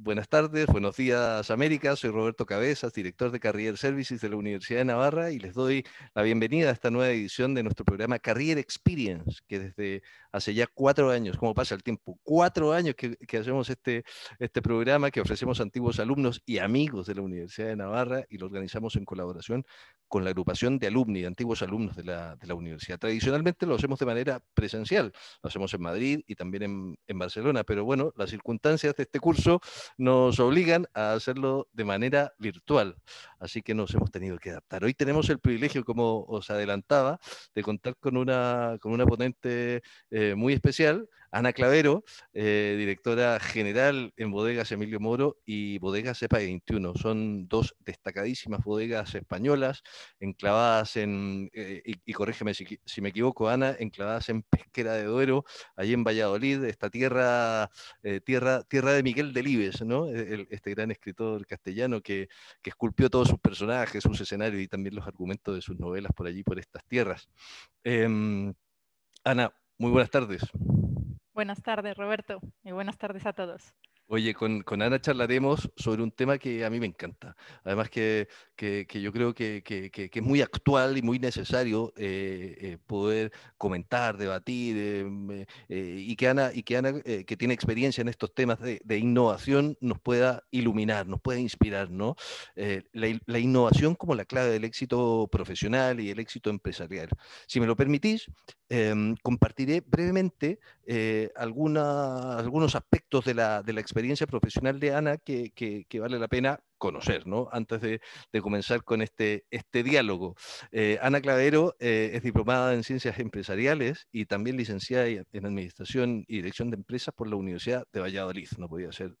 Buenas tardes, buenos días América, soy Roberto Cabezas, director de Carrier Services de la Universidad de Navarra y les doy la bienvenida a esta nueva edición de nuestro programa Carrier Experience, que desde hace ya cuatro años, como pasa el tiempo, cuatro años que, hacemos este, este, programa que ofrecemos a antiguos alumnos y amigos de la Universidad de Navarra y lo organizamos en colaboración con la agrupación de alumni, de antiguos alumnos de la, universidad. Tradicionalmente lo hacemos de manera presencial, lo hacemos en Madrid y también en, en Barcelona, pero bueno, las circunstancias de este curso nos obligan a hacerlo de manera virtual así que nos hemos tenido que adaptar. Hoy tenemos el privilegio, como os adelantaba, de contar con una, con una ponente eh, muy especial, Ana Clavero, eh, directora general en Bodegas Emilio Moro y Bodegas epa 21. Son dos destacadísimas bodegas españolas, enclavadas en, eh, y, corrígeme si, me equivoco, Ana, enclavadas en Pesquera de Duero, allí en Valladolid, esta tierra, tierra, tierra de Miguel Delibes, ¿no? E-, este gran escritor castellano que, que esculpió todo sus personajes, sus escenarios y también los argumentos de sus novelas por allí, por estas tierras. Em, Ana, muy buenas tardes. Buenas tardes, Roberto, y buenas tardes a todos. Oye, con, Ana charlaremos sobre un tema que a mí me encanta. Además que, que, yo creo que, que, es muy actual y muy necesario eh, eh, poder comentar, debatir, eh, y que Ana, y que, Ana que tiene experiencia en estos temas de, innovación, nos pueda iluminar, nos pueda inspirar. ¿no? La, innovación como la clave del éxito profesional y el éxito empresarial. Si me lo permitís, em, compartiré brevemente algunos aspectos de la, de la experiencia experiencia profesional de Ana que, que vale la pena conocer, ¿no? Antes de, comenzar con este, este diálogo. Eh, Ana Clavero eh, es diplomada en Ciencias Empresariales y también licenciada en Administración y Dirección de Empresas por la Universidad de Valladolid, no podía ser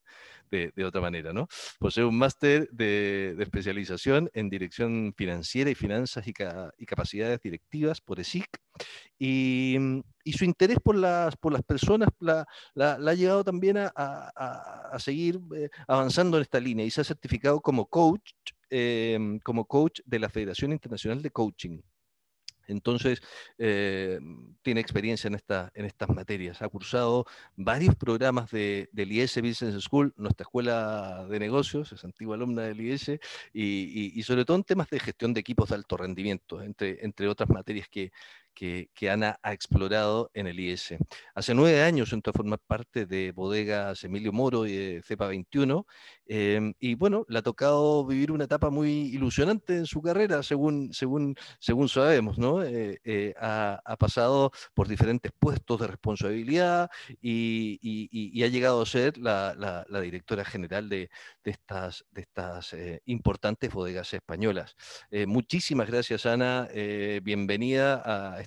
de, otra manera, ¿no? Posee un máster de, especialización en Dirección Financiera y Finanzas y, Capacidades Directivas por ESIC y, mm, y, su interés por las, por las personas la, ha llevado también a, a seguir eh, avanzando en esta línea y se ha certificado como coach, em, como coach de la Federación Internacional de Coaching. Entonces, em, tiene experiencia en, esta, en estas materias. Ha cursado varios programas de, del IES Business School, nuestra escuela de negocios, es antigua alumna del IES, y, y, y sobre todo en temas de gestión de equipos de alto rendimiento, entre, entre otras materias que, que, Ana ha explorado en el IES. Hace nueve años entró a formar parte de bodegas Emilio Moro y Cepa 21, em, y bueno, le ha tocado vivir una etapa muy ilusionante en su carrera, según, según, según sabemos, ¿no? Eh, eh, ha, pasado por diferentes puestos de responsabilidad y, y, ha llegado a ser la, directora general de, de, estas, de estas eh, importantes bodegas españolas. muchísimas gracias, Ana. bienvenida a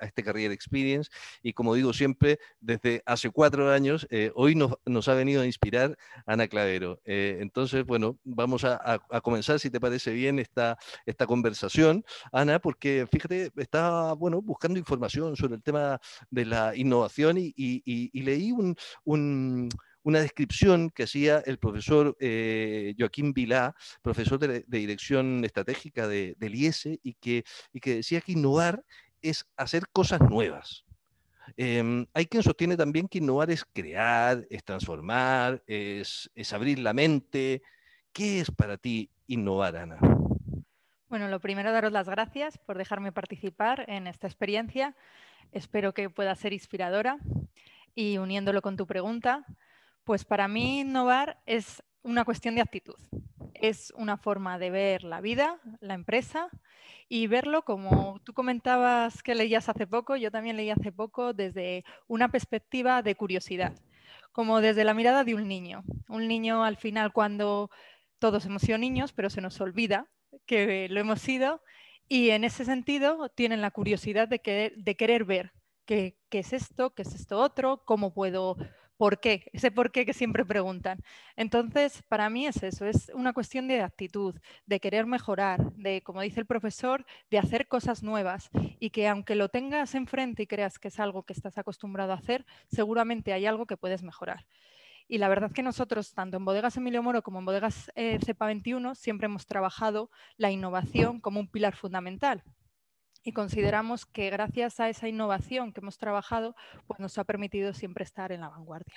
a este Career Experience. Y como digo siempre, desde hace cuatro años, eh, hoy nos, ha venido a inspirar Ana Clavero. Eh, entonces, bueno, vamos a, comenzar, si te parece bien, esta, esta conversación, Ana, porque fíjate, estaba, bueno, buscando información sobre el tema de la innovación y, leí una descripción que hacía el profesor eh, Joaquín Vilá, profesor de, Dirección Estratégica de, del IES, e, y que, y que decía que innovar es hacer cosas nuevas. Em, hay quien sostiene también que innovar es crear, es transformar, es, es abrir la mente. ¿Qué es para ti innovar, Ana? Bueno, lo primero, daros las gracias por dejarme participar en esta experiencia. Espero que pueda ser inspiradora. Y uniéndolo con tu pregunta, pues para mí innovar es una cuestión de actitud es una forma de ver la vida, la empresa y verlo como tú comentabas que leías hace poco, yo también leí hace poco desde una perspectiva de curiosidad, como desde la mirada de un niño. Un niño al final cuando todos hemos sido niños, pero se nos olvida que lo hemos sido y en ese sentido tienen la curiosidad de, querer ver qué, qué es esto, qué es esto otro, cómo puedo por qué, ese por qué que siempre preguntan. Entonces, para mí es eso, es una cuestión de actitud, de querer mejorar, de, como dice el profesor, de hacer cosas nuevas y que aunque lo tengas enfrente y creas que es algo que estás acostumbrado a hacer, seguramente hay algo que puedes mejorar. Y la verdad que nosotros, tanto en Bodegas Emilio Moro como en Bodegas eh, CEPA 21, siempre hemos trabajado la innovación como un pilar fundamental y consideramos que gracias a esa innovación que hemos trabajado, pues nos ha permitido siempre estar en la vanguardia.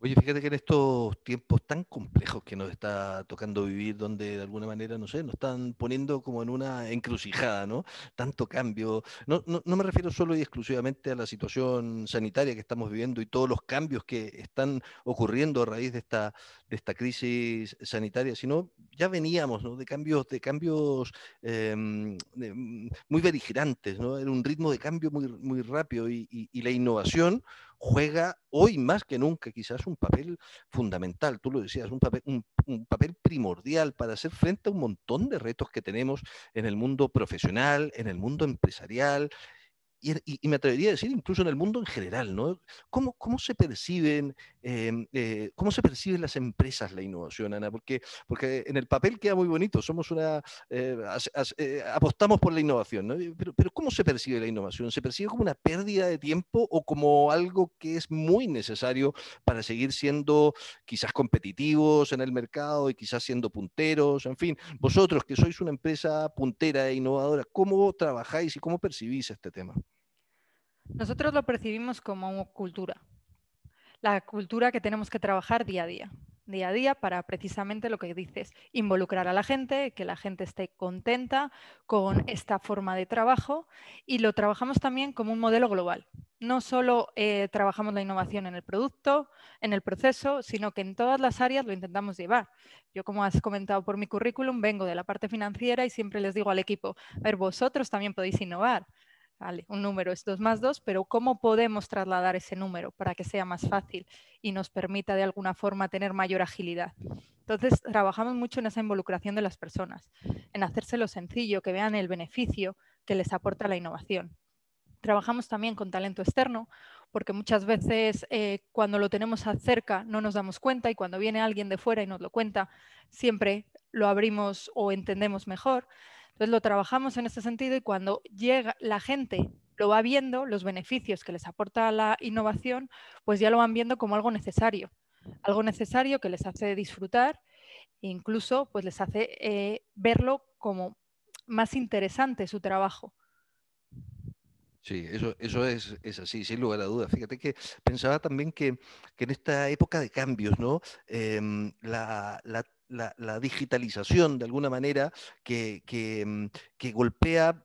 Oye, fíjate que en estos tiempos tan complejos que nos está tocando vivir, donde de alguna manera, no sé, nos están poniendo como en una encrucijada, ¿no? Tanto cambio. No, no, me refiero solo y exclusivamente a la situación sanitaria que estamos viviendo y todos los cambios que están ocurriendo a raíz de esta, de esta crisis sanitaria, sino ya veníamos, ¿no? De cambios, de cambios em, mm, muy beligerantes, ¿no? un ritmo de cambio muy, muy rápido y la innovación juega hoy más que nunca quizás un papel fundamental, tú lo decías, un papel, un, papel, primordial para hacer frente a un montón de retos que tenemos en el mundo profesional, en el mundo empresarial y, me atrevería a decir incluso en el mundo en general, ¿Cómo, se, perciben, em, eh, ¿Cómo se perciben las empresas la innovación, Ana? Porque, porque en el papel queda muy bonito, somos una, eh, eh, apostamos por la innovación, ¿no? Pero, pero ¿cómo se percibe la innovación? ¿Se percibe como una pérdida de tiempo o como algo que es muy necesario para seguir siendo quizás competitivos en el mercado y quizás siendo punteros? En fin, vosotros que sois una empresa puntera e innovadora, ¿cómo trabajáis y cómo percibís este tema? Nosotros lo percibimos como cultura, la cultura que tenemos que trabajar día a día, día a día para precisamente lo que dices, involucrar a la gente, que la gente esté contenta con esta forma de trabajo y lo trabajamos también como un modelo global. No solo eh, trabajamos la innovación en el producto, en el proceso, sino que en todas las áreas lo intentamos llevar. Yo, como has comentado por mi currículum, vengo de la parte financiera y siempre les digo al equipo, a ver, vosotros también podéis innovar un número es 2 más 2, pero ¿cómo podemos trasladar ese número para que sea más fácil y nos permita de alguna forma tener mayor agilidad? Entonces, trabajamos mucho en esa involucración de las personas, en hacérselo sencillo, que vean el beneficio que les aporta la innovación. Trabajamos también con talento externo, porque muchas veces eh, cuando lo tenemos cerca no nos damos cuenta y cuando viene alguien de fuera y nos lo cuenta, siempre lo abrimos o entendemos mejor. Entonces lo trabajamos en ese sentido y cuando llega la gente lo va viendo, los beneficios que les aporta la innovación, pues ya lo van viendo como algo necesario, algo necesario que les hace disfrutar e incluso pues les hace eh, verlo como más interesante su trabajo. Sí, eso, es, así, sin lugar a dudas. Fíjate que pensaba también que, en esta época de cambios, ¿no? Em, la, la, la, digitalización de alguna manera que, que, mm, que golpea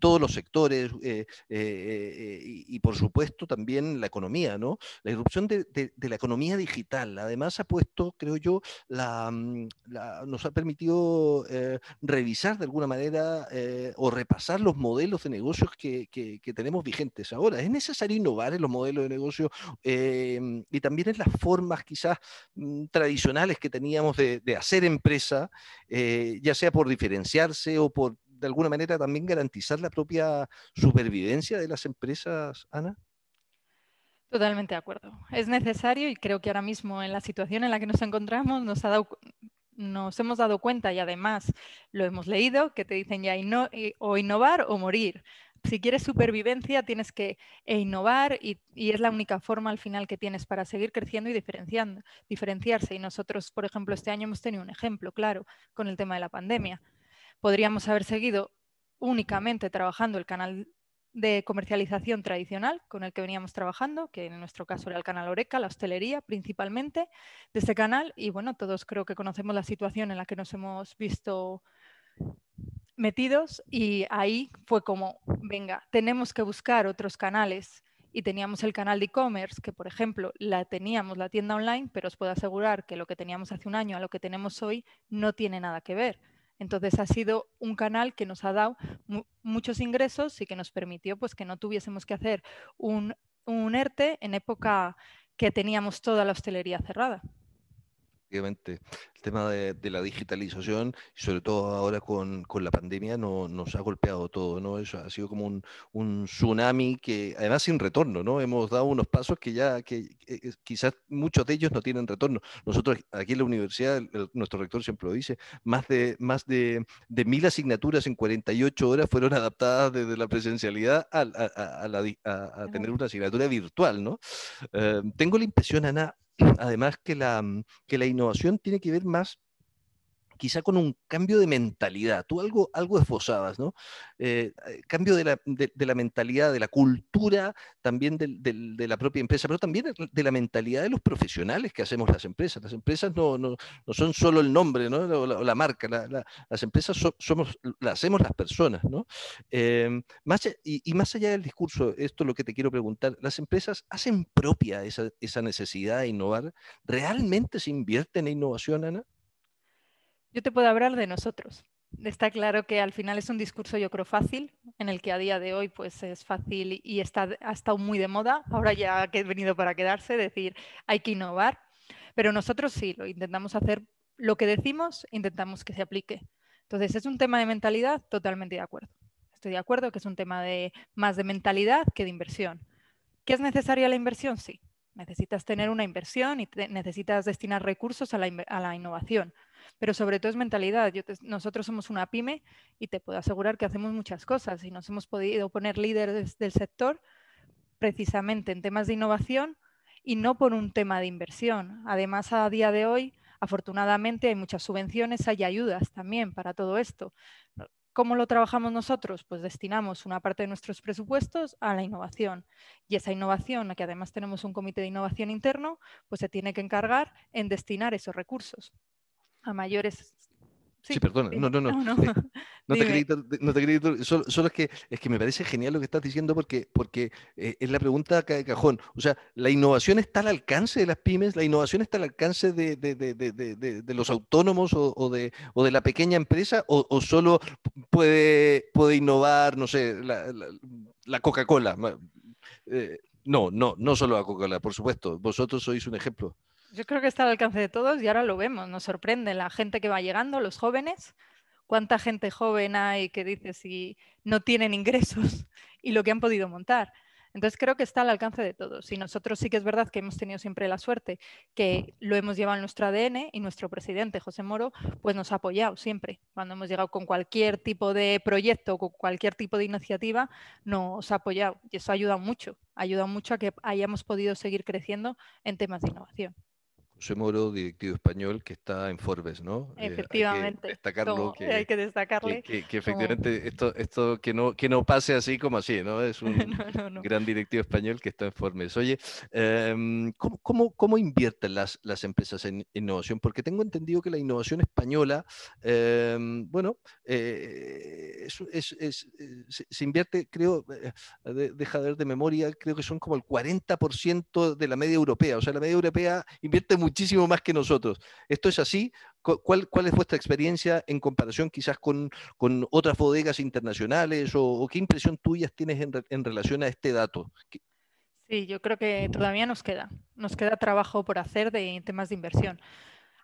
todos los sectores eh, eh, eh, y, por supuesto también la economía, ¿no? La irrupción de, la economía digital además ha puesto, creo yo, la, mm, nos ha permitido revisar de alguna manera o repasar los modelos de negocios que, tenemos vigentes ahora. Es necesario innovar en los modelos de negocio y también en las formas quizás mm, tradicionales que teníamos de hacer empresa, ya sea por diferenciarse o por de alguna manera también garantizar la propia supervivencia de las empresas, Ana? Totalmente de acuerdo. Es necesario y creo que ahora mismo en la situación en la que nos encontramos nos hemos dado cuenta y además lo hemos leído, que te dicen ya eh, o innovar o morir. Si quieres supervivencia tienes que eh, innovar y, y, es la única forma al final que tienes para seguir creciendo y diferenciando, diferenciarse. Y nosotros, por ejemplo, este año hemos tenido un ejemplo, claro, con el tema de la pandemia podríamos haber seguido únicamente trabajando el canal de comercialización tradicional con el que veníamos trabajando, que en nuestro caso era el canal Oreca, la hostelería principalmente de este canal. Y bueno, todos creo que conocemos la situación en la que nos hemos visto metidos y ahí fue como, venga, tenemos que buscar otros canales y teníamos el canal de e-commerce, que por ejemplo la teníamos la tienda online, pero os puedo asegurar que lo que teníamos hace un año a lo que tenemos hoy no tiene nada que ver. Entonces ha sido un canal que nos ha dado muchos ingresos y que nos permitió pues, que no tuviésemos que hacer un, un ERTE en época que teníamos toda la hostelería cerrada el tema de, la digitalización, sobre todo ahora con, la pandemia, no, nos ha golpeado todo, ¿no? Eso ha sido como un, tsunami que, además sin retorno, ¿no? Hemos dado unos pasos que ya, que eh, quizás muchos de ellos no tienen retorno. Nosotros aquí en la universidad, nuestro rector siempre lo dice, más de, más de, mil asignaturas en 48 horas fueron adaptadas desde la presencialidad a, tener una asignatura virtual, ¿no? Eh, tengo la impresión, Ana, además que la, mm, que la innovación tiene que ver más quizá con un cambio de mentalidad. Tú algo, algo esbozabas, ¿no? Eh, eh, cambio de la, mentalidad, de la cultura también de, la propia empresa, pero también de la mentalidad de los profesionales que hacemos las empresas. Las empresas no, son solo el nombre o, la, marca, las empresas somos, las hacemos las personas, ¿no? Em, más, y, más allá del discurso, esto es lo que te quiero preguntar, ¿las empresas hacen propia esa, esa necesidad de innovar? ¿Realmente se invierte en innovación, Ana? Yo te puedo hablar de nosotros. Está claro que al final es un discurso, yo creo, fácil, en el que a día de hoy pues, es fácil y está, ha estado muy de moda, ahora ya que he venido para quedarse, decir, hay que innovar. Pero nosotros sí, lo intentamos hacer, lo que decimos, intentamos que se aplique. Entonces, es un tema de mentalidad, totalmente de acuerdo. Estoy de acuerdo que es un tema de, más de mentalidad que de inversión. ¿Qué es necesaria la inversión? Sí, necesitas tener una inversión y necesitas destinar recursos a la, a la innovación pero sobre todo es mentalidad. nosotros somos una pyme y te puedo asegurar que hacemos muchas cosas y nos hemos podido poner líderes del sector precisamente en temas de innovación y no por un tema de inversión. Además, a día de hoy, afortunadamente, hay muchas subvenciones, hay ayudas también para todo esto. ¿Cómo lo trabajamos nosotros? Pues destinamos una parte de nuestros presupuestos a la innovación. Y esa innovación, a que además tenemos un comité de innovación interno, pues se tiene que encargar en destinar esos recursos a mayores. Sí, perdón, perdona, no, no, no. No, te acredito, no Solo, es que es que me parece genial lo que estás diciendo porque, porque eh, es la pregunta de cajón. O sea, la innovación está al alcance de las pymes, la innovación está al alcance de, los autónomos o, de, la pequeña empresa, o, solo puede, puede innovar, no sé, la, Coca-Cola. Eh, no, no, no solo la Coca-Cola, por supuesto. Vosotros sois un ejemplo. Yo creo que está al alcance de todos y ahora lo vemos, nos sorprende la gente que va llegando, los jóvenes, cuánta gente joven hay que dice si no tienen ingresos y lo que han podido montar. Entonces creo que está al alcance de todos. Y nosotros sí que es verdad que hemos tenido siempre la suerte que lo hemos llevado en nuestro ADN y nuestro presidente, José Moro, pues nos ha apoyado siempre. Cuando hemos llegado con cualquier tipo de proyecto, con cualquier tipo de iniciativa, nos ha apoyado. Y eso ha ayudado mucho, ha ayudado mucho a que hayamos podido seguir creciendo en temas de innovación. José Moro, directivo español, que está en Forbes, ¿no? Efectivamente. Eh, hay que destacarlo. que, destacarle. Que, efectivamente esto, esto que, no, que no pase así como así, ¿no? Es un gran directivo español que está en Forbes. Oye, em, ¿cómo, cómo, invierten las, las empresas en innovación? Porque tengo entendido que la innovación española, em, bueno, eh, es, eh, se, invierte, creo, deja de ver de memoria, creo que son como el 40% de la media europea. O sea, la media europea invierte mucho muchísimo más que nosotros. ¿Esto es así? ¿Cuál, cuál es vuestra experiencia en comparación quizás con, otras bodegas internacionales o, qué impresión tuyas tienes en, relación a este dato? Sí, yo creo que todavía nos queda. Nos queda trabajo por hacer de, en temas de inversión.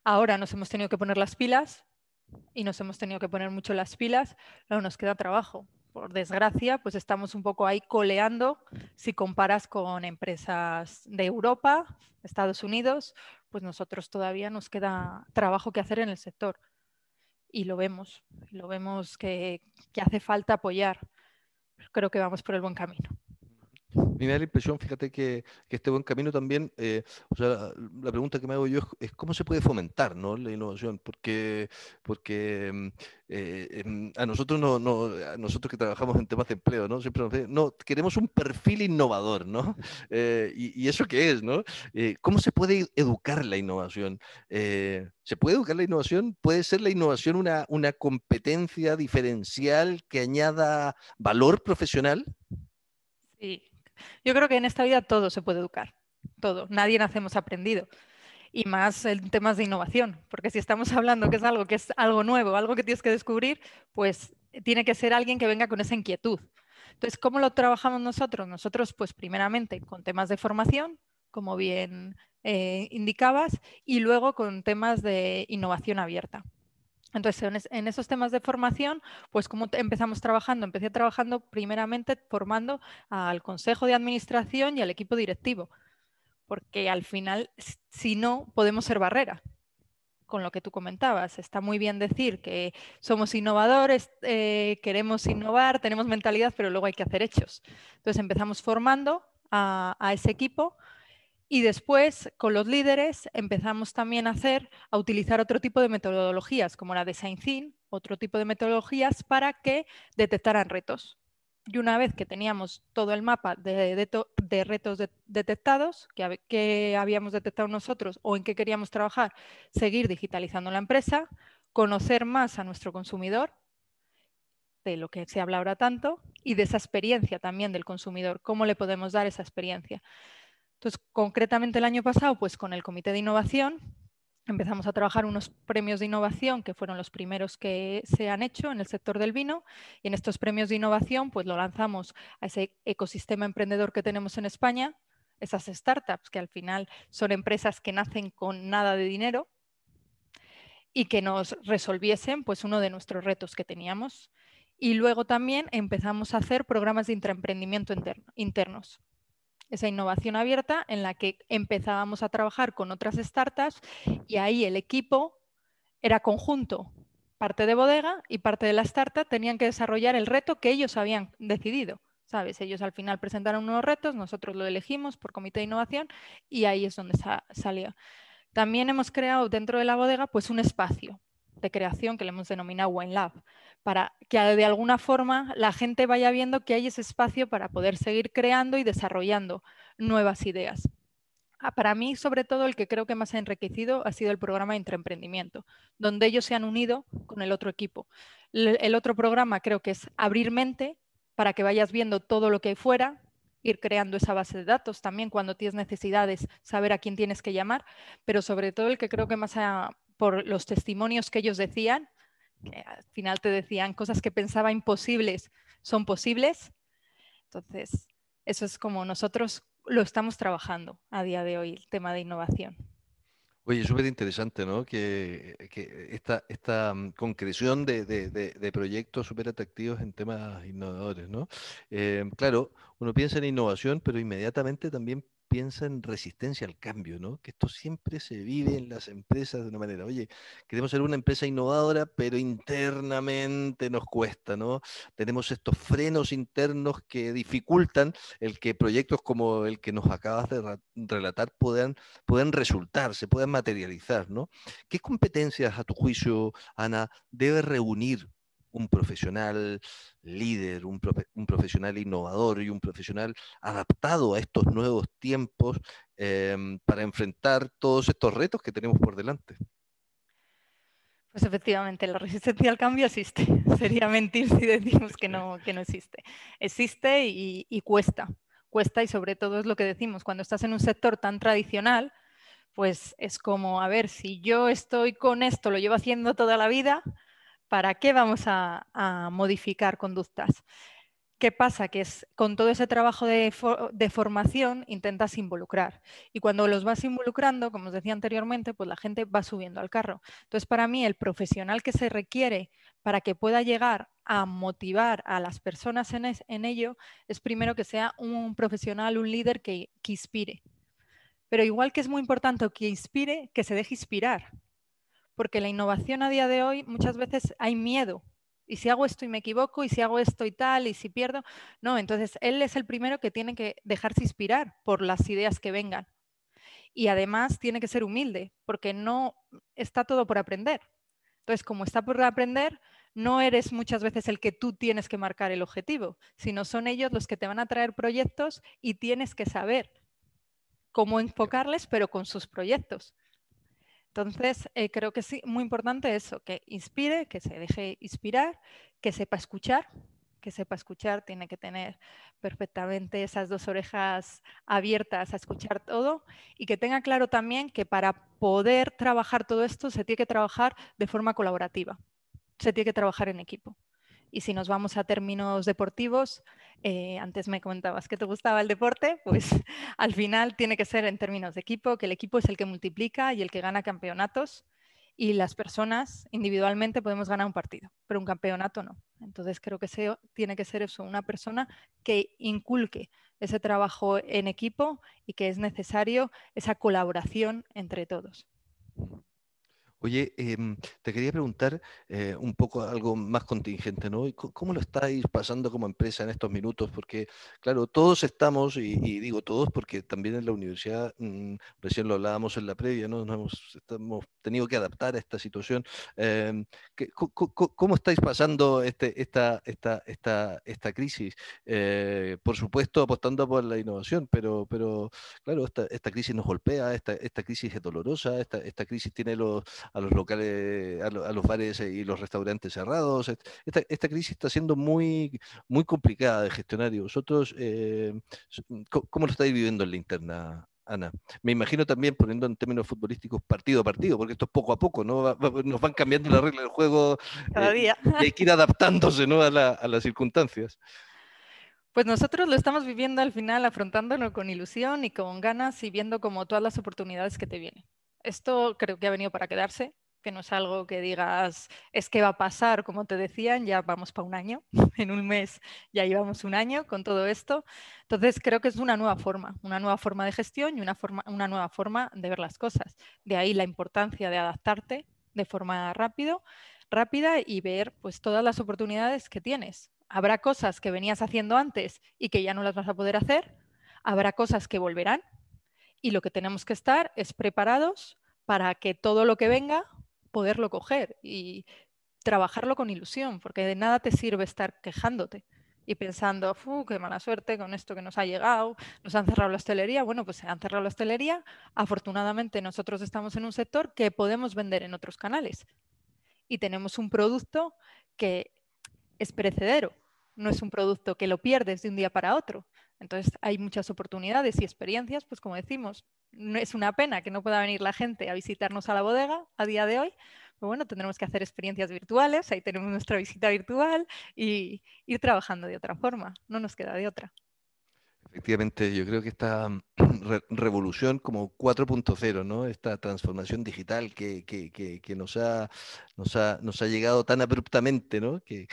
Ahora nos hemos tenido que poner las pilas y nos hemos tenido que poner mucho las pilas, pero nos queda trabajo. Por desgracia, pues estamos un poco ahí coleando si comparas con empresas de Europa, Estados Unidos, pues nosotros todavía nos queda trabajo que hacer en el sector. Y lo vemos, lo vemos que, que hace falta apoyar. Creo que vamos por el buen camino mi da la impresión, fíjate que, este buen camino también, eh, o sea, la, pregunta que me hago yo es, cómo se puede fomentar ¿no? la innovación, porque, porque mm, eh, em, a nosotros no, nosotros que trabajamos en temas de empleo, ¿no? Siempre nos no, queremos un perfil innovador, ¿no? Eh, y, y, eso qué es, ¿no? ¿Cómo se puede educar la innovación? ¿Se puede educar la innovación? ¿Puede ser la innovación una, una competencia diferencial que añada valor profesional? Sí, yo creo que en esta vida todo se puede educar, todo. Nadie nacemos aprendido. Y más en temas de innovación, porque si estamos hablando que es algo que es algo nuevo, algo que tienes que descubrir, pues eh, tiene que ser alguien que venga con esa inquietud. Entonces, ¿cómo lo trabajamos nosotros? Nosotros, pues primeramente con temas de formación, como bien eh, indicabas, y luego con temas de innovación abierta. Entonces, en, esos temas de formación, pues como empezamos trabajando, empecé trabajando primeramente formando al Consejo de Administración y al equipo directivo, porque al final, si no, podemos ser barrera con lo que tú comentabas. Está muy bien decir que somos innovadores, eh, queremos innovar, tenemos mentalidad, pero luego hay que hacer hechos. Entonces empezamos formando a, a ese equipo, y después, con los líderes, empezamos también a hacer, a utilizar otro tipo de metodologías, como la de Saint otro tipo de metodologías para que detectaran retos. Y una vez que teníamos todo el mapa de, retos detectados, que, que habíamos detectado nosotros o en qué queríamos trabajar, seguir digitalizando la empresa, conocer más a nuestro consumidor, de lo que se habla ahora tanto, y de esa experiencia también del consumidor, cómo le podemos dar esa experiencia. Entonces, concretamente el año pasado, pues con el Comité de Innovación empezamos a trabajar unos premios de innovación que fueron los primeros que se han hecho en el sector del vino y en estos premios de innovación pues lo lanzamos a ese ecosistema emprendedor que tenemos en España, esas startups que al final son empresas que nacen con nada de dinero y que nos resolviesen pues uno de nuestros retos que teníamos. Y luego también empezamos a hacer programas de intraemprendimiento interno, internos esa innovación abierta en la que empezábamos a trabajar con otras startups y ahí el equipo era conjunto. Parte de bodega y parte de la startup tenían que desarrollar el reto que ellos habían decidido. ¿Sabes? Ellos al final presentaron unos retos, nosotros lo elegimos por comité de innovación y ahí es donde salió. También hemos creado dentro de la bodega pues un espacio de creación que le hemos denominado Wine Lab, para que de alguna forma la gente vaya viendo que hay ese espacio para poder seguir creando y desarrollando nuevas ideas. Ah, para mí, sobre todo, el que creo que más ha enriquecido ha sido el programa de Emprendimiento, donde ellos se han unido con el otro equipo. El otro programa creo que es Abrir Mente, para que vayas viendo todo lo que hay fuera, ir creando esa base de datos también cuando tienes necesidades, saber a quién tienes que llamar, pero sobre todo el que creo que más ha, por los testimonios que ellos decían, que al final te decían cosas que pensaba imposibles, son posibles. Entonces, eso es como nosotros lo estamos trabajando a día de hoy, el tema de innovación. Oye, súper interesante, ¿no? Que, que, esta, esta mm, concreción de, de, proyectos súper atractivos en temas innovadores, ¿no? Eh, claro, uno piensa en innovación, pero inmediatamente también piensa en resistencia al cambio, ¿no? Que esto siempre se vive en las empresas de una manera. Oye, queremos ser una empresa innovadora, pero internamente nos cuesta, ¿no? Tenemos estos frenos internos que dificultan el que proyectos como el que nos acabas de relatar puedan, puedan resultar, se puedan materializar, ¿no? ¿Qué competencias, a tu juicio, Ana, debe reunir un profesional líder, un, profesional innovador y un profesional adaptado a estos nuevos tiempos em, para enfrentar todos estos retos que tenemos por delante. Pues efectivamente, la resistencia al cambio existe. Sería mentir si decimos que no, que no existe. Existe y cuesta. Cuesta y sobre todo es lo que decimos, cuando estás en un sector tan tradicional, pues es como, a ver, si yo estoy con esto, lo llevo haciendo toda la vida, ¿Para qué vamos a, modificar conductas? ¿Qué pasa? Que es, con todo ese trabajo de, formación intentas involucrar. Y cuando los vas involucrando, como os decía anteriormente, pues la gente va subiendo al carro. Entonces, para mí, el profesional que se requiere para que pueda llegar a motivar a las personas en, ello es primero que sea un profesional, un líder que inspire. Pero igual que es muy importante que inspire, que se deje inspirar porque la innovación a día de hoy muchas veces hay miedo. Y si hago esto y me equivoco, y si hago esto y tal, y si pierdo. No, entonces él es el primero que tiene que dejarse inspirar por las ideas que vengan. Y además tiene que ser humilde, porque no está todo por aprender. Entonces, como está por aprender, no eres muchas veces el que tú tienes que marcar el objetivo, sino son ellos los que te van a traer proyectos y tienes que saber cómo enfocarles, pero con sus proyectos. Entonces, eh, creo que sí, muy importante eso, que inspire, que se deje inspirar, que sepa escuchar, que sepa escuchar, tiene que tener perfectamente esas dos orejas abiertas a escuchar todo y que tenga claro también que para poder trabajar todo esto se tiene que trabajar de forma colaborativa, se tiene que trabajar en equipo. Y si nos vamos a términos deportivos, eh, antes me comentabas que te gustaba el deporte, pues al final tiene que ser en términos de equipo, que el equipo es el que multiplica y el que gana campeonatos. Y las personas individualmente podemos ganar un partido, pero un campeonato no. Entonces creo que tiene que ser eso, una persona que inculque ese trabajo en equipo y que es necesario esa colaboración entre todos. Oye, em, te quería preguntar eh, un poco algo más contingente, ¿no? ¿Cómo lo estáis pasando como empresa en estos minutos? Porque, claro, todos estamos, y, digo todos porque también en la universidad, mm, recién lo hablábamos en la previa, ¿no? hemos, tenido que adaptar a esta situación. Em, ¿Cómo estáis pasando este, esta, esta, esta, esta crisis? Eh, por supuesto, apostando por la innovación, pero, pero claro, esta, esta crisis nos golpea, esta, crisis es dolorosa, esta crisis tiene los a los locales, a, los bares eh, y los restaurantes cerrados. Esta, crisis está siendo muy, muy complicada de gestionar y vosotros, eh, mm, ¿cómo lo estáis viviendo en la interna? Ana. Me imagino también, poniendo en términos futbolísticos, partido a partido, porque esto es poco a poco, ¿no? nos van cambiando la regla del juego. cada eh, hay que ir adaptándose, A, a, las circunstancias. Pues nosotros lo estamos viviendo al final, afrontándolo con ilusión y con ganas y viendo como todas las oportunidades que te vienen esto creo que ha venido para quedarse, que no es algo que digas, es que va a pasar, como te decían, ya vamos para un año, en un mes ya llevamos un año con todo esto. Entonces creo que es una nueva forma, una nueva forma de gestión y una, forma, una nueva forma de ver las cosas. De ahí la importancia de adaptarte de forma rápido, rápida y ver pues, todas las oportunidades que tienes. Habrá cosas que venías haciendo antes y que ya no las vas a poder hacer, habrá cosas que volverán y lo que tenemos que estar es preparados para que todo lo que venga poderlo coger y trabajarlo con ilusión, porque de nada te sirve estar quejándote y pensando, qué mala suerte con esto que nos ha llegado, nos han cerrado la hostelería. Bueno, pues se han cerrado la hostelería. Afortunadamente nosotros estamos en un sector que podemos vender en otros canales y tenemos un producto que es perecedero, no es un producto que lo pierdes de un día para otro. Entonces hay muchas oportunidades y experiencias, pues como decimos, no es una pena que no pueda venir la gente a visitarnos a la bodega a día de hoy, pero bueno, tendremos que hacer experiencias virtuales, ahí tenemos nuestra visita virtual y ir trabajando de otra forma, no nos queda de otra. Efectivamente, yo creo que esta mm, revolución como 4.0, ¿no? Esta transformación digital que, nos, ha, nos, ha, llegado tan abruptamente, ¿no? Que,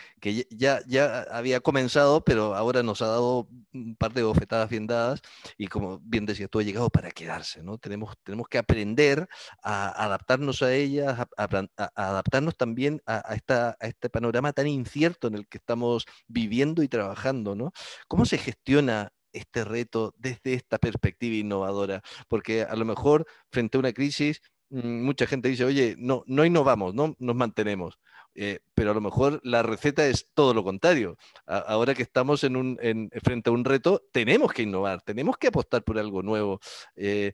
ya, ya había comenzado, pero ahora nos ha dado un par de bofetadas bien dadas y como bien decía todo ha llegado para quedarse, ¿no? Tenemos, tenemos que aprender a adaptarnos a ellas a, adaptarnos también a, esta, este panorama tan incierto en el que estamos viviendo y trabajando, ¿no? ¿Cómo se gestiona este reto desde esta perspectiva innovadora, porque a lo mejor frente a una crisis mm, mucha gente dice, oye, no, no innovamos, no nos mantenemos. Eh, pero a lo mejor la receta es todo lo contrario. ahora que estamos en un, frente a un reto, tenemos que innovar, tenemos que apostar por algo nuevo. Eh,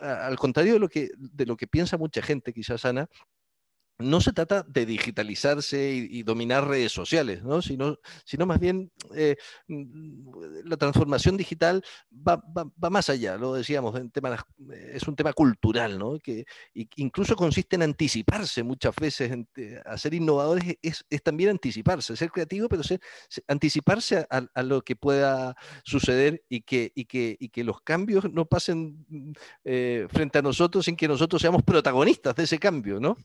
al contrario de lo, que, de lo que piensa mucha gente, quizás Ana, no se trata de digitalizarse y, dominar redes sociales, sino, sino, más bien eh, mm, la transformación digital va, más allá, lo decíamos, eh, es un tema cultural, ¿no? que incluso consiste en anticiparse muchas veces, eh, a ser innovadores e, es, también anticiparse, ser creativo, pero ser, anticiparse a, lo que pueda suceder y que, los cambios no pasen mm, frente a nosotros sin que nosotros seamos protagonistas de ese cambio. ¿no?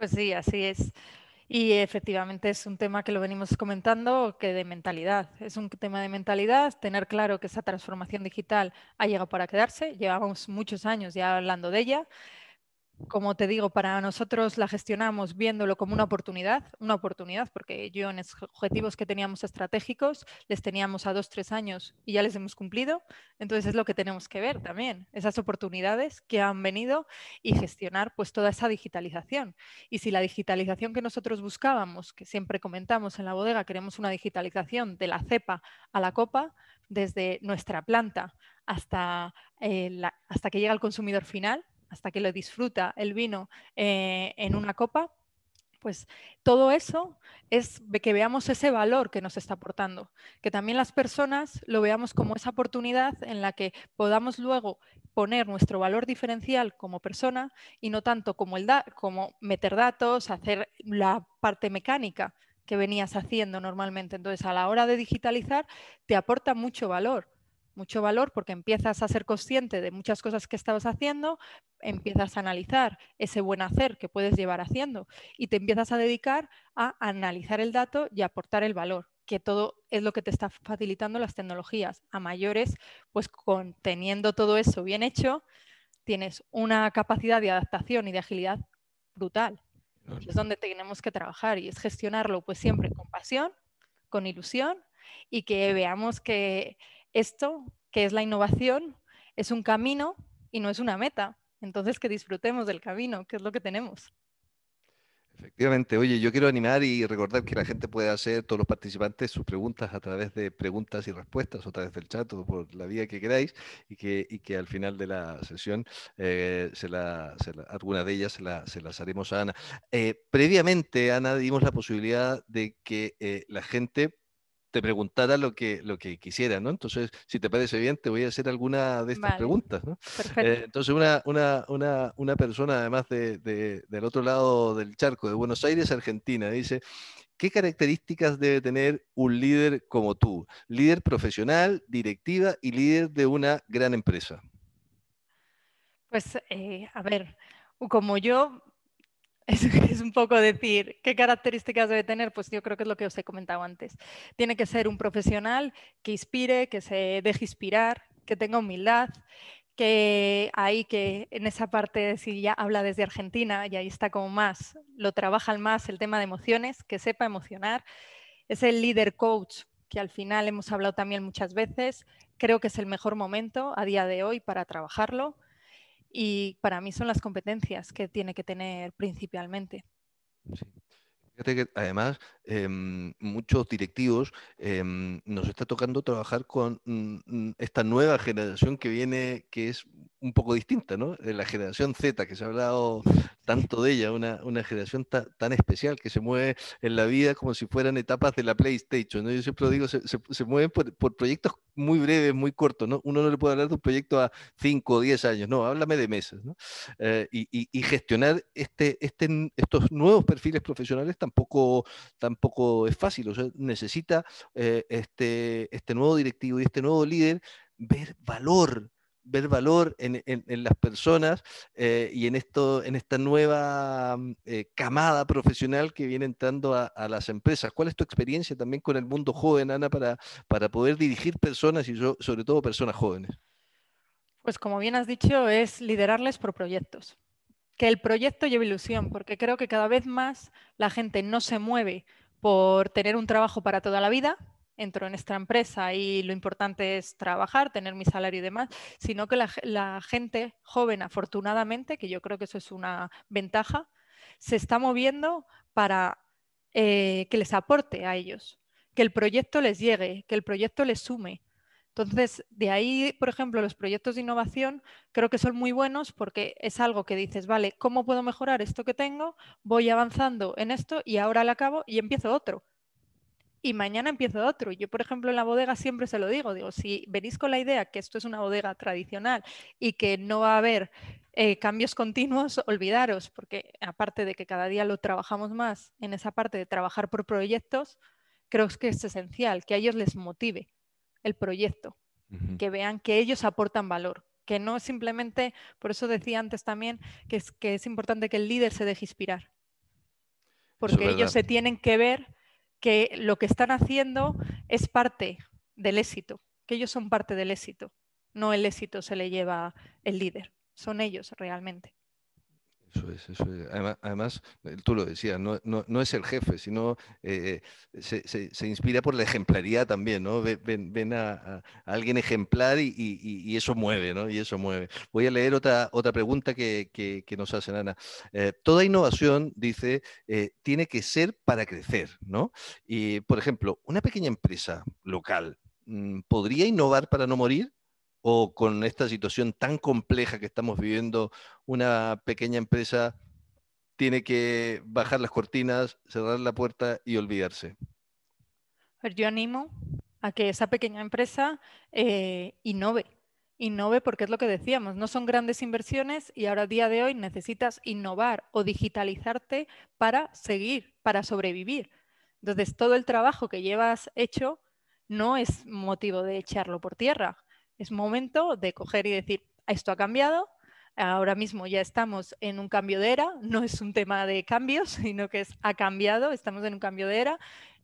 Pues sí, así es. Y efectivamente es un tema que lo venimos comentando, que de mentalidad. Es un tema de mentalidad, tener claro que esa transformación digital ha llegado para quedarse. Llevamos muchos años ya hablando de ella como te digo, para nosotros la gestionamos viéndolo como una oportunidad, una oportunidad, porque yo en objetivos que teníamos estratégicos les teníamos a dos, tres años y ya les hemos cumplido. Entonces es lo que tenemos que ver también, esas oportunidades que han venido y gestionar pues toda esa digitalización. Y si la digitalización que nosotros buscábamos, que siempre comentamos en la bodega, queremos una digitalización de la cepa a la copa, desde nuestra planta hasta, eh, hasta que llega al consumidor final, hasta que lo disfruta el vino eh, en una copa, pues todo eso es que veamos ese valor que nos está aportando, que también las personas lo veamos como esa oportunidad en la que podamos luego poner nuestro valor diferencial como persona y no tanto como, el como meter datos, hacer la parte mecánica que venías haciendo normalmente. Entonces, a la hora de digitalizar, te aporta mucho valor mucho valor porque empiezas a ser consciente de muchas cosas que estabas haciendo, empiezas a analizar ese buen hacer que puedes llevar haciendo y te empiezas a dedicar a analizar el dato y aportar el valor, que todo es lo que te está facilitando las tecnologías. A mayores, pues con, teniendo todo eso bien hecho, tienes una capacidad de adaptación y de agilidad brutal. Es donde tenemos que trabajar y es gestionarlo pues siempre con pasión, con ilusión y que veamos que esto, que es la innovación, es un camino y no es una meta. Entonces, que disfrutemos del camino, que es lo que tenemos. Efectivamente, oye, yo quiero animar y recordar que la gente puede hacer, todos los participantes, sus preguntas a través de preguntas y respuestas o a través del chat o por la vía que queráis y que, que al final de la sesión eh, se la, alguna de ellas se, se las haremos a Ana. Eh, previamente, Ana, dimos la posibilidad de que eh, la gente te preguntara lo que, lo que quisiera, ¿no? Entonces, si te parece bien, te voy a hacer alguna de estas preguntas, ¿no? Eh, entonces, una, una, una, una, persona, además de, del otro lado del charco, de Buenos Aires, Argentina, dice, ¿qué características debe tener un líder como tú? Líder profesional, directiva y líder de una gran empresa. Pues, eh, a ver, como yo, es, un poco decir qué características debe tener, pues yo creo que es lo que os he comentado antes. Tiene que ser un profesional que inspire, que se deje inspirar, que tenga humildad, que ahí que en esa parte, si ya habla desde Argentina, y ahí está como más, lo trabajan más el tema de emociones, que sepa emocionar. Es el líder coach, que al final hemos hablado también muchas veces. Creo que es el mejor momento a día de hoy para trabajarlo y para mí son las competencias que tiene que tener principalmente. que además em, muchos directivos em, nos está tocando trabajar con mm, mm, esta nueva generación que viene, que es un poco distinta, ¿no? Eh, la generación Z, que se ha hablado tanto de ella, una, generación tan especial que se mueve en la vida como si fueran etapas de la PlayStation, ¿no? Yo siempre lo digo, se, mueven por, proyectos muy breves, muy cortos, ¿no? Uno no le puede hablar de un proyecto a 5 o 10 años, no, háblame de meses, ¿no? Eh, y, gestionar este, este, estos nuevos perfiles profesionales tampoco, tampoco es fácil, o sea, necesita eh, este, este nuevo directivo y este nuevo líder ver valor, ver valor en, las personas eh, y en, esto, en esta nueva mm, eh, camada profesional que viene entrando a, las empresas. ¿Cuál es tu experiencia también con el mundo joven, Ana, para, para poder dirigir personas y sobre todo personas jóvenes? Pues como bien has dicho, es liderarles por proyectos. Que el proyecto lleve ilusión, porque creo que cada vez más la gente no se mueve por tener un trabajo para toda la vida, entro en esta empresa y lo importante es trabajar, tener mi salario y demás, sino que la, gente joven, afortunadamente, que yo creo que eso es una ventaja, se está moviendo para eh, que les aporte a ellos, que el proyecto les llegue, que el proyecto les sume. Entonces, de ahí, por ejemplo, los proyectos de innovación creo que son muy buenos porque es algo que dices, vale, ¿cómo puedo mejorar esto que tengo? Voy avanzando en esto y ahora lo acabo y empiezo otro y mañana empiezo otro. Yo, por ejemplo, en la bodega siempre se lo digo, digo, si venís con la idea que esto es una bodega tradicional y que no va a haber eh, cambios continuos, olvidaros, porque aparte de que cada día lo trabajamos más en esa parte de trabajar por proyectos, creo que es esencial que a ellos les motive el proyecto, que vean que ellos aportan valor, que no simplemente, por eso decía antes también, que que es importante que el líder se deje inspirar, porque ellos se tienen que ver que lo que están haciendo es parte del éxito, que ellos son parte del éxito, no el éxito se le lleva el líder, son ellos realmente. Eso es, eso es. Además, eh, tú lo decías, no, es el jefe, sino eh, eh, se, inspira por la ejemplaridad también, ¿no? Ven, a, alguien ejemplar y, eso mueve, ¿no? Y eso mueve. Voy a leer otra, pregunta que, nos hacen, Ana. toda innovación, dice, tiene que ser para crecer, ¿no? Y, por ejemplo, una pequeña empresa local, mm, ¿podría innovar para no morir? o con esta situación tan compleja que estamos viviendo, una pequeña empresa tiene que bajar las cortinas, cerrar la puerta y olvidarse? Yo animo a que esa pequeña empresa eh, innove, innove porque es lo que decíamos, no son grandes inversiones y ahora a día de hoy necesitas innovar o digitalizarte para seguir, para sobrevivir. Entonces, todo el trabajo que llevas hecho no es motivo de echarlo por tierra. Es momento de coger y decir, esto ha cambiado, ahora mismo ya estamos en un cambio de era, no es un tema de cambios, sino que es, ha cambiado, estamos en un cambio de era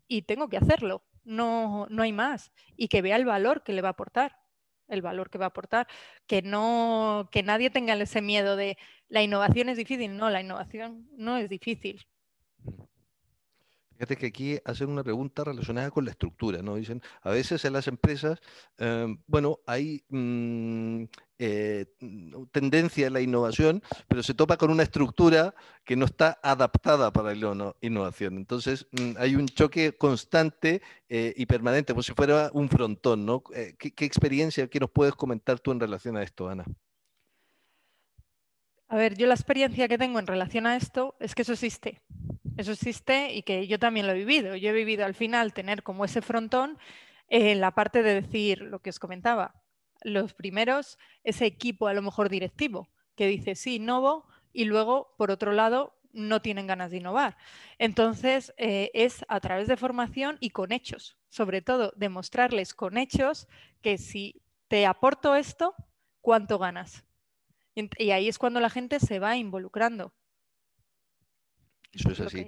y tengo que hacerlo, no, no hay más, y que vea el valor que le va a aportar el valor que va a aportar, que no que nadie tenga ese miedo de la innovación es difícil, no, la innovación no es difícil. Fíjate que aquí hacen una pregunta relacionada con la estructura, ¿no? Dicen, a veces en las empresas, em, bueno, hay mm, eh, tendencia a la innovación, pero se topa con una estructura que no está adaptada para la innovación. Entonces, mm, hay un choque constante eh, y permanente, como si fuera un frontón, ¿no? Eh, ¿qué, experiencia, nos puedes comentar tú en relación a esto, Ana? A ver, yo la experiencia que tengo en relación a esto es que eso existe. Eso existe y que yo también lo he vivido. Yo he vivido al final tener como ese frontón en la parte de decir lo que os comentaba. Los primeros, ese equipo a lo mejor directivo, que dice, sí, innovo, y luego, por otro lado, no tienen ganas de innovar. Entonces, eh, es a través de formación y con hechos, sobre todo demostrarles con hechos que si te aporto esto, ¿cuánto ganas? Y ahí es cuando la gente se va involucrando eso es, así.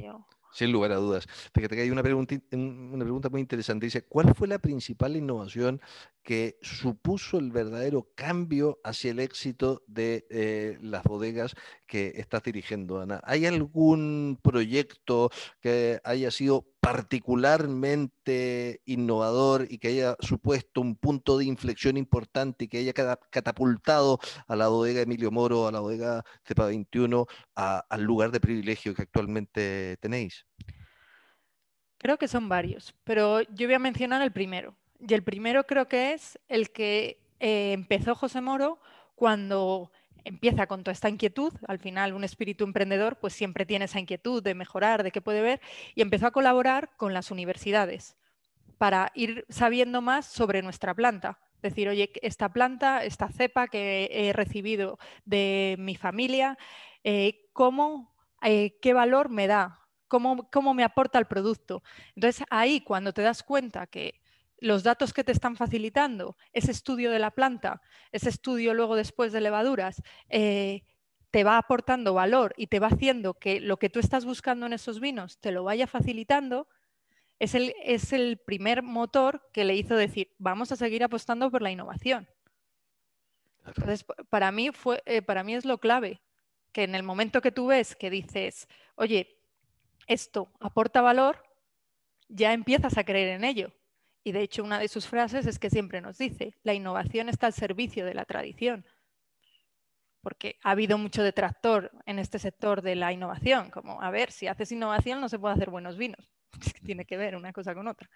Sin lugar a dudas. Fíjate que hay una pregunta, una pregunta muy interesante. Dice, ¿cuál fue la principal innovación que supuso el verdadero cambio hacia el éxito de eh, las bodegas que estás dirigiendo, Ana, ¿hay algún proyecto que haya sido particularmente innovador y que haya supuesto un punto de inflexión importante y que haya catapultado a la bodega Emilio Moro, a la bodega CEPA 21, al lugar de privilegio que actualmente tenéis? Creo que son varios, pero yo voy a mencionar el primero. Y el primero creo que es el que eh, empezó José Moro cuando empieza con toda esta inquietud, al final un espíritu emprendedor pues siempre tiene esa inquietud de mejorar, de qué puede ver, y empezó a colaborar con las universidades para ir sabiendo más sobre nuestra planta. Decir, oye, esta planta, esta cepa que he recibido de mi familia, eh, eh, ¿qué valor me da? ¿Cómo me aporta el producto? Entonces ahí cuando te das cuenta que los datos que te están facilitando, ese estudio de la planta, ese estudio luego después de levaduras, eh, te va aportando valor y te va haciendo que lo que tú estás buscando en esos vinos te lo vaya facilitando, es el, primer motor que le hizo decir, vamos a seguir apostando por la innovación. Entonces, para mí, fue, eh, para mí es lo clave, que en el momento que tú ves que dices, oye, esto aporta valor, ya empiezas a creer en ello. Y de hecho una de sus frases es que siempre nos dice, la innovación está al servicio de la tradición, porque ha habido mucho detractor en este sector de la innovación, como, a ver, si haces innovación no se puede hacer buenos vinos, tiene que ver una cosa con otra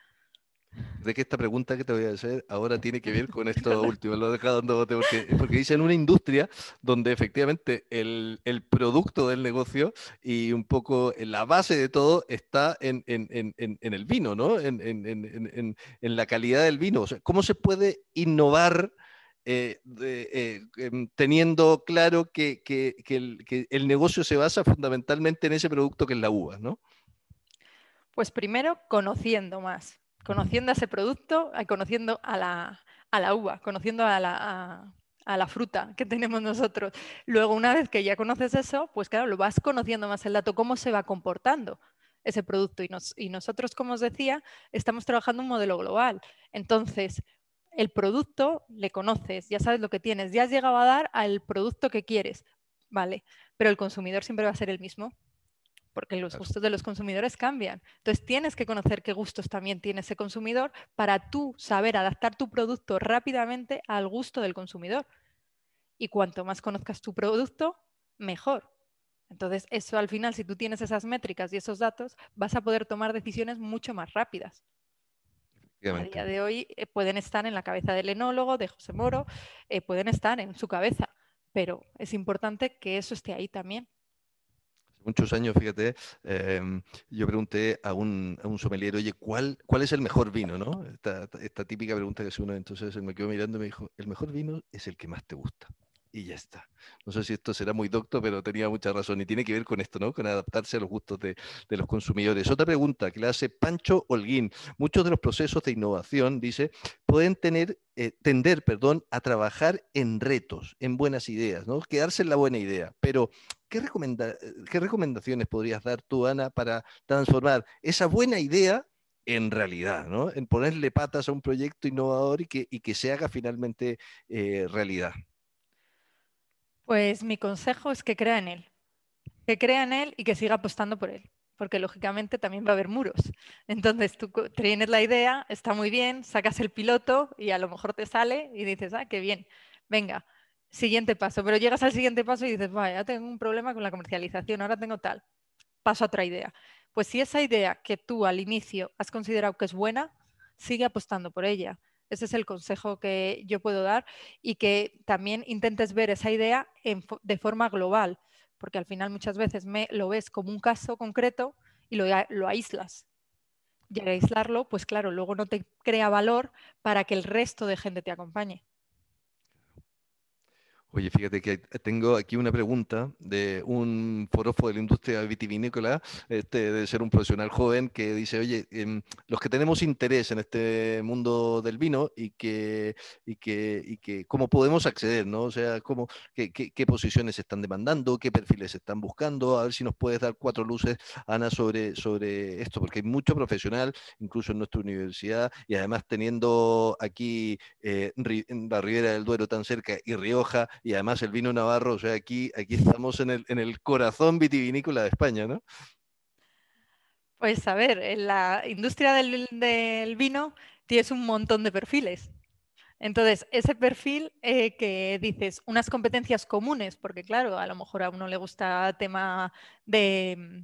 de que esta pregunta que te voy a hacer ahora tiene que ver con esto último, lo he dejado dando porque, porque dice en una industria donde efectivamente el, producto del negocio y un poco la base de todo está en, el vino, ¿no? En, la calidad del vino. O sea, ¿Cómo se puede innovar? Eh, eh, em, teniendo claro que, el, que el negocio se basa fundamentalmente en ese producto que es la uva, ¿no? Pues primero conociendo más, conociendo ese producto, eh, conociendo a la, uva, conociendo a la, fruta que tenemos nosotros. Luego, una vez que ya conoces eso, pues claro, lo vas conociendo más el dato, cómo se va comportando ese producto. Y, y, nosotros, como os decía, estamos trabajando un modelo global. Entonces, el producto le conoces, ya sabes lo que tienes, ya has llegado a dar al producto que quieres, ¿vale? Pero el consumidor siempre va a ser el mismo porque los gustos de los consumidores cambian. Entonces tienes que conocer qué gustos también tiene ese consumidor para tú saber adaptar tu producto rápidamente al gusto del consumidor. Y cuanto más conozcas tu producto, mejor. Entonces, eso al final, si tú tienes esas métricas y esos datos, vas a poder tomar decisiones mucho más rápidas. A día de hoy eh, pueden estar en la cabeza del enólogo, de José Moro, eh, pueden estar en su cabeza, pero es importante que eso esté ahí también muchos años, fíjate, em, yo pregunté a un, a sommelier, oye, ¿cuál, ¿cuál es el mejor vino? Esta, típica pregunta que se uno, entonces me quedó mirando y me dijo, el mejor vino es el que más te gusta y ya está. No sé si esto será muy docto, pero tenía mucha razón y tiene que ver con esto, ¿no? Con adaptarse a los gustos de, los consumidores. Otra pregunta que le hace Pancho Holguín. Muchos de los procesos de innovación, dice, pueden tener, eh, tender, perdón, a trabajar en retos, en buenas ideas, ¿no? Quedarse en la buena idea. Pero, ¿qué, qué recomendaciones podrías dar tú, Ana, para transformar esa buena idea en realidad, ¿no? En ponerle patas a un proyecto innovador y que, se haga finalmente eh, realidad. Pues mi consejo es que crea en él, que crea en él y que siga apostando por él, porque lógicamente también va a haber muros. Entonces tú tienes la idea, está muy bien, sacas el piloto y a lo mejor te sale y dices, ah, qué bien, venga, siguiente paso. Pero llegas al siguiente paso y dices, vaya, tengo un problema con la comercialización, ahora tengo tal, paso a otra idea. Pues si esa idea que tú al inicio has considerado que es buena, sigue apostando por ella ese es el consejo que yo puedo dar y que también intentes ver esa idea de forma global, porque al final muchas veces me, lo ves como un caso concreto y lo, lo aíslas. Y al aislarlo, pues claro, luego no te crea valor para que el resto de gente te acompañe. Oye, fíjate que tengo aquí una pregunta de un forofo de la industria vitivinícola, este de ser un profesional joven que dice, oye, em, los que tenemos interés en este mundo del vino y que, y que, y que cómo podemos acceder, ¿no? O sea, cómo, qué, qué, posiciones se están demandando, qué perfiles se están buscando, a ver si nos puedes dar cuatro luces, Ana, sobre, sobre esto, porque hay mucho profesional, incluso en nuestra universidad, y además teniendo aquí eh, la Ribera del Duero tan cerca y Rioja, y además el vino navarro, o sea, aquí, aquí estamos en el, corazón vitivinícola de España, ¿no? Pues a ver, en la industria del, vino tienes un montón de perfiles. Entonces, ese perfil eh, que dices, unas competencias comunes, porque claro, a lo mejor a uno le gusta tema de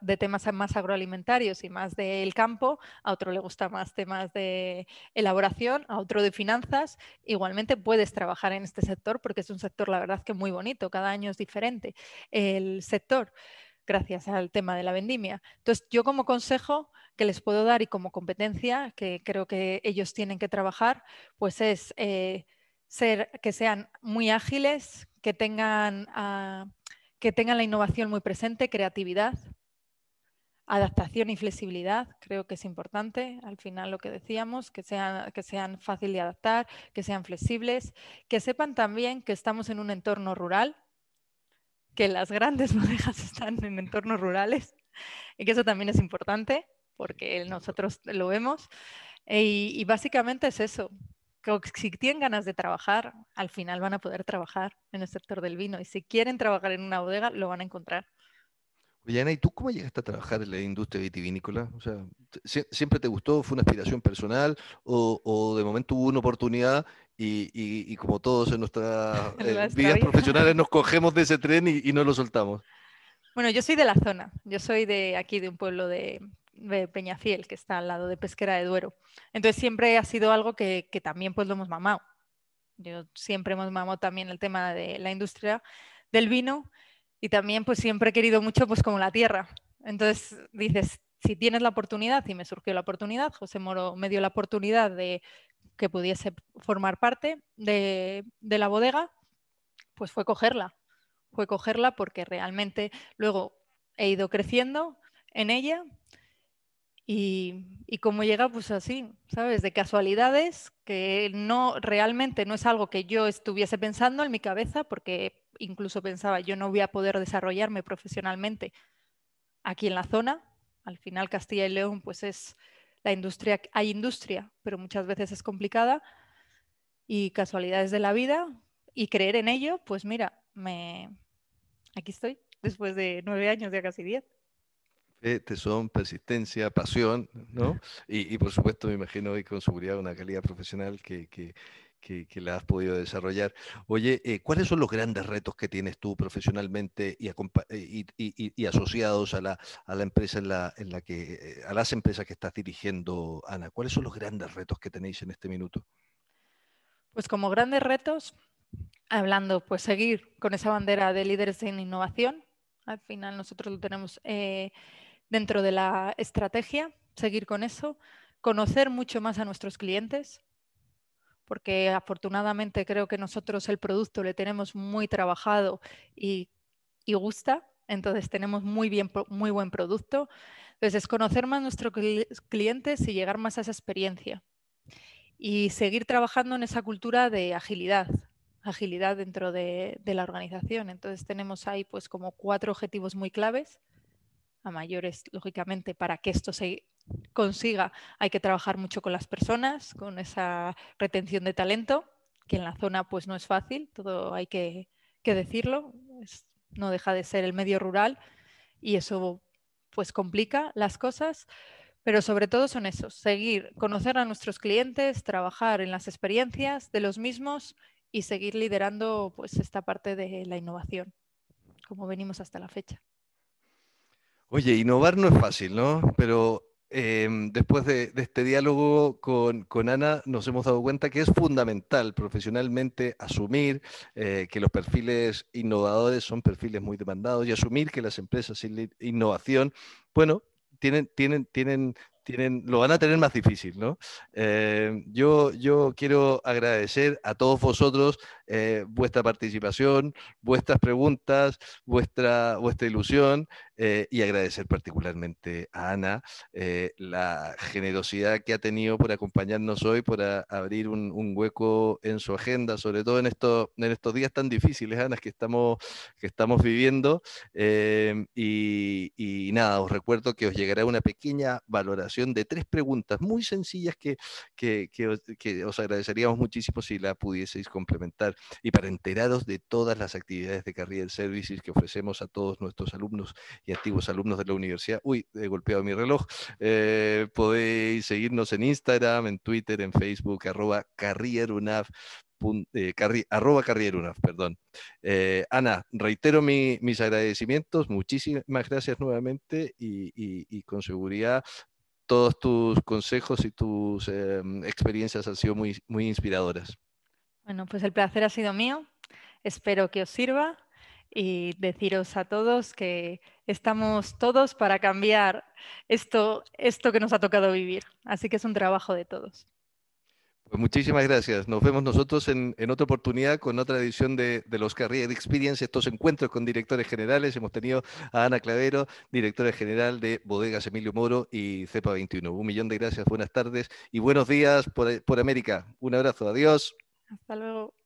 de temas más agroalimentarios y más del campo, a otro le gusta más temas de elaboración, a otro de finanzas. Igualmente puedes trabajar en este sector porque es un sector, la verdad, que muy bonito, cada año es diferente el sector gracias al tema de la vendimia. Entonces, yo como consejo que les puedo dar y como competencia que creo que ellos tienen que trabajar, pues es eh, ser, que sean muy ágiles, que tengan, ah, que tengan la innovación muy presente, creatividad, Adaptación y flexibilidad, creo que es importante, al final lo que decíamos, que sean, que sean fácil de adaptar, que sean flexibles, que sepan también que estamos en un entorno rural, que las grandes bodegas están en entornos rurales y que eso también es importante porque nosotros lo vemos. Y, e, y básicamente es eso, que si tienen ganas de trabajar, al final van a poder trabajar en el sector del vino y si quieren trabajar en una bodega, lo van a encontrar. Yana, ¿y tú cómo llegaste a trabajar en la industria vitivinícola? O sea, ¿siempre te gustó? ¿Fue una aspiración personal? ¿O, de momento hubo una oportunidad y, como todos en nuestras eh, vidas profesionales nos cogemos de ese tren y, y, no lo soltamos? Bueno, yo soy de la zona. Yo soy de aquí, de un pueblo de, Peñafiel, que está al lado de Pesquera de Duero. Entonces siempre ha sido algo que, que también pues lo hemos mamado. Yo siempre hemos mamado también el tema de la industria del vino y también pues siempre he querido mucho pues como la tierra. Entonces dices, si tienes la oportunidad, y me surgió la oportunidad, José Moro me dio la oportunidad de que pudiese formar parte de, la bodega, pues fue cogerla. Fue cogerla porque realmente luego he ido creciendo en ella y, y cómo llega, pues así, ¿sabes? De casualidades, que no realmente no es algo que yo estuviese pensando en mi cabeza, porque incluso pensaba, yo no voy a poder desarrollarme profesionalmente aquí en la zona. Al final Castilla y León, pues es la industria, hay industria, pero muchas veces es complicada y casualidades de la vida y creer en ello, pues mira, me... aquí estoy después de nueve años, ya casi diez. Eh, tesón, persistencia, pasión, ¿no? Y, por supuesto, me imagino hoy con seguridad una calidad profesional que, que, que, la has podido desarrollar. Oye, eh, ¿cuáles son los grandes retos que tienes tú profesionalmente y, asociados a la, empresa en la, que, eh, a las empresas que estás dirigiendo, Ana? ¿Cuáles son los grandes retos que tenéis en este minuto? Pues como grandes retos, hablando, pues seguir con esa bandera de líderes en innovación. Al final nosotros lo tenemos eh, dentro de la estrategia, seguir con eso, conocer mucho más a nuestros clientes, porque afortunadamente creo que nosotros el producto le tenemos muy trabajado y, y gusta, entonces tenemos muy, bien, muy buen producto. Entonces, es conocer más nuestros clientes y llegar más a esa experiencia. Y seguir trabajando en esa cultura de agilidad, agilidad dentro de, de la organización. Entonces, tenemos ahí pues como cuatro objetivos muy claves, a mayores, lógicamente, para que esto se consiga. Hay que trabajar mucho con las personas, con esa retención de talento, que en la zona pues no es fácil, todo hay que, decirlo, no deja de ser el medio rural y eso pues complica las cosas, pero sobre todo son esos, seguir, conocer a nuestros clientes, trabajar en las experiencias de los mismos y seguir liderando pues esta parte de la innovación, como venimos hasta la fecha. Oye, innovar no es fácil, ¿no? Pero Em, después de, este diálogo con, Ana, nos hemos dado cuenta que es fundamental profesionalmente asumir eh, que los perfiles innovadores son perfiles muy demandados y asumir que las empresas sin innovación, bueno, tienen, tienen, tienen, tienen, lo van a tener más difícil, ¿no? Em, yo, yo quiero agradecer a todos vosotros eh, vuestra participación, vuestras preguntas, vuestra, vuestra ilusión. Eh, y agradecer particularmente a Ana eh, la generosidad que ha tenido por acompañarnos hoy, por abrir un, hueco en su agenda, sobre todo en, esto, en estos días tan difíciles, Ana, que estamos, que estamos viviendo. Eh, y, nada, os recuerdo que os llegará una pequeña valoración de tres preguntas muy sencillas que, que, que, os, que os agradeceríamos muchísimo si la pudieseis complementar y para enteraros de todas las actividades de Carrier Services que ofrecemos a todos nuestros alumnos y antiguos alumnos de la universidad. Uy, he golpeado mi reloj. Eh, podéis seguirnos en Instagram, en Twitter, en Facebook, arroba carrierunaf. Eh, perdón. Eh, Ana, reitero mis agradecimientos, muchísimas gracias nuevamente y, con seguridad todos tus consejos y tus em, experiencias han sido muy, muy inspiradoras. Bueno, pues el placer ha sido mío. Espero que os sirva y deciros a todos que estamos todos para cambiar esto, esto que nos ha tocado vivir. Así que es un trabajo de todos. Pues muchísimas gracias. Nos vemos nosotros en, otra oportunidad con otra edición de, de, los de Experience, estos encuentros con directores generales. Hemos tenido a Ana Clavero, directora general de Bodegas Emilio Moro y Cepa 21. Un millón de gracias, buenas tardes y buenos días por, por América. Un abrazo, adiós. Hasta luego.